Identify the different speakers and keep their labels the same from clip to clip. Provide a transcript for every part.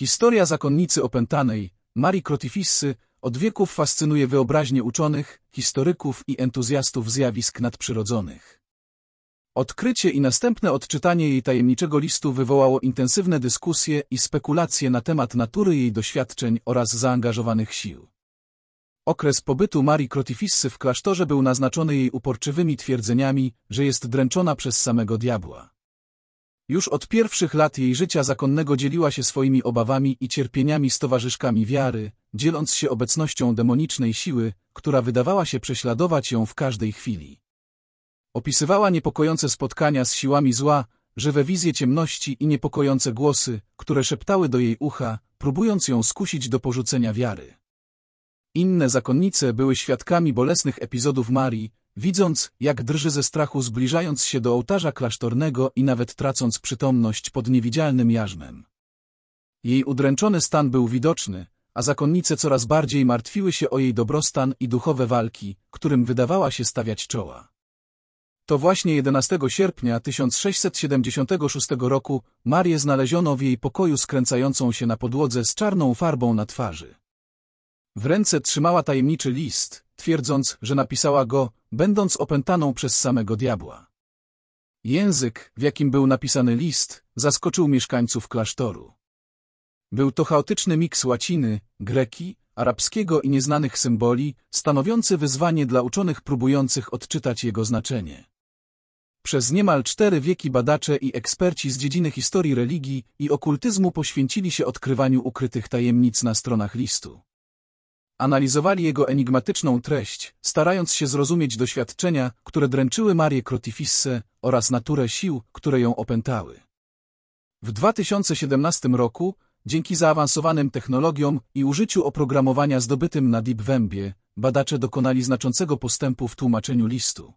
Speaker 1: Historia zakonnicy opętanej, Marii Krotifissy, od wieków fascynuje wyobraźnię uczonych, historyków i entuzjastów zjawisk nadprzyrodzonych. Odkrycie i następne odczytanie jej tajemniczego listu wywołało intensywne dyskusje i spekulacje na temat natury jej doświadczeń oraz zaangażowanych sił. Okres pobytu Marii Krotifissy w klasztorze był naznaczony jej uporczywymi twierdzeniami, że jest dręczona przez samego diabła. Już od pierwszych lat jej życia zakonnego dzieliła się swoimi obawami i cierpieniami z towarzyszkami wiary, dzieląc się obecnością demonicznej siły, która wydawała się prześladować ją w każdej chwili. Opisywała niepokojące spotkania z siłami zła, żywe wizje ciemności i niepokojące głosy, które szeptały do jej ucha, próbując ją skusić do porzucenia wiary. Inne zakonnice były świadkami bolesnych epizodów Marii, Widząc, jak drży ze strachu zbliżając się do ołtarza klasztornego i nawet tracąc przytomność pod niewidzialnym jarzmem. Jej udręczony stan był widoczny, a zakonnice coraz bardziej martwiły się o jej dobrostan i duchowe walki, którym wydawała się stawiać czoła. To właśnie 11 sierpnia 1676 roku Marię znaleziono w jej pokoju skręcającą się na podłodze z czarną farbą na twarzy. W ręce trzymała tajemniczy list, twierdząc, że napisała go, będąc opętaną przez samego diabła. Język, w jakim był napisany list, zaskoczył mieszkańców klasztoru. Był to chaotyczny miks łaciny, greki, arabskiego i nieznanych symboli, stanowiący wyzwanie dla uczonych próbujących odczytać jego znaczenie. Przez niemal cztery wieki badacze i eksperci z dziedziny historii religii i okultyzmu poświęcili się odkrywaniu ukrytych tajemnic na stronach listu. Analizowali jego enigmatyczną treść, starając się zrozumieć doświadczenia, które dręczyły Marię Krotifisse oraz naturę sił, które ją opętały. W 2017 roku, dzięki zaawansowanym technologiom i użyciu oprogramowania zdobytym na Deep DeepWebie, badacze dokonali znaczącego postępu w tłumaczeniu listu.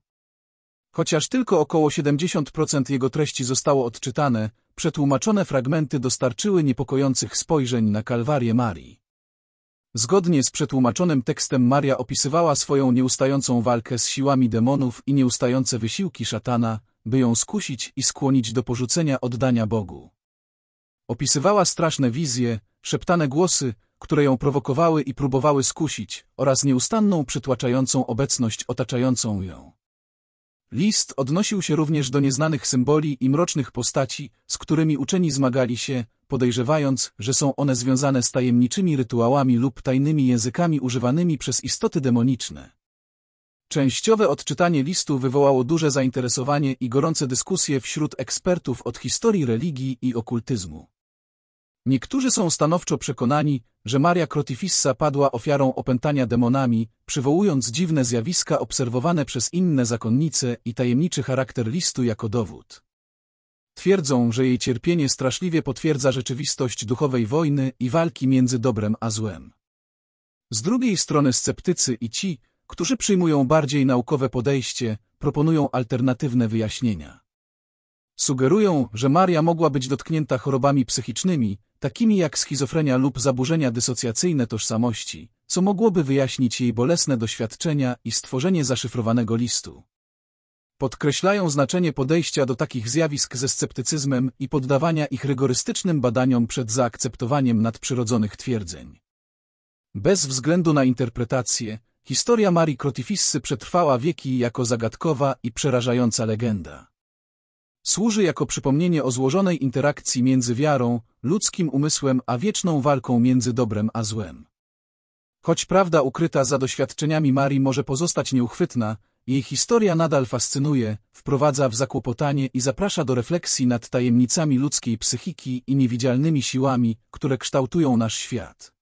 Speaker 1: Chociaż tylko około 70% jego treści zostało odczytane, przetłumaczone fragmenty dostarczyły niepokojących spojrzeń na Kalwarię Marii. Zgodnie z przetłumaczonym tekstem Maria opisywała swoją nieustającą walkę z siłami demonów i nieustające wysiłki szatana, by ją skusić i skłonić do porzucenia oddania Bogu. Opisywała straszne wizje, szeptane głosy, które ją prowokowały i próbowały skusić, oraz nieustanną przytłaczającą obecność otaczającą ją. List odnosił się również do nieznanych symboli i mrocznych postaci, z którymi uczeni zmagali się, podejrzewając, że są one związane z tajemniczymi rytuałami lub tajnymi językami używanymi przez istoty demoniczne. Częściowe odczytanie listu wywołało duże zainteresowanie i gorące dyskusje wśród ekspertów od historii religii i okultyzmu. Niektórzy są stanowczo przekonani, że Maria Krotifissa padła ofiarą opętania demonami, przywołując dziwne zjawiska obserwowane przez inne zakonnice i tajemniczy charakter listu jako dowód. Twierdzą, że jej cierpienie straszliwie potwierdza rzeczywistość duchowej wojny i walki między dobrem a złem. Z drugiej strony sceptycy i ci, którzy przyjmują bardziej naukowe podejście, proponują alternatywne wyjaśnienia. Sugerują, że Maria mogła być dotknięta chorobami psychicznymi, takimi jak schizofrenia lub zaburzenia dysocjacyjne tożsamości, co mogłoby wyjaśnić jej bolesne doświadczenia i stworzenie zaszyfrowanego listu. Podkreślają znaczenie podejścia do takich zjawisk ze sceptycyzmem i poddawania ich rygorystycznym badaniom przed zaakceptowaniem nadprzyrodzonych twierdzeń. Bez względu na interpretację, historia Marii Krotifissy przetrwała wieki jako zagadkowa i przerażająca legenda. Służy jako przypomnienie o złożonej interakcji między wiarą, ludzkim umysłem a wieczną walką między dobrem a złem. Choć prawda ukryta za doświadczeniami Marii może pozostać nieuchwytna, jej historia nadal fascynuje, wprowadza w zakłopotanie i zaprasza do refleksji nad tajemnicami ludzkiej psychiki i niewidzialnymi siłami, które kształtują nasz świat.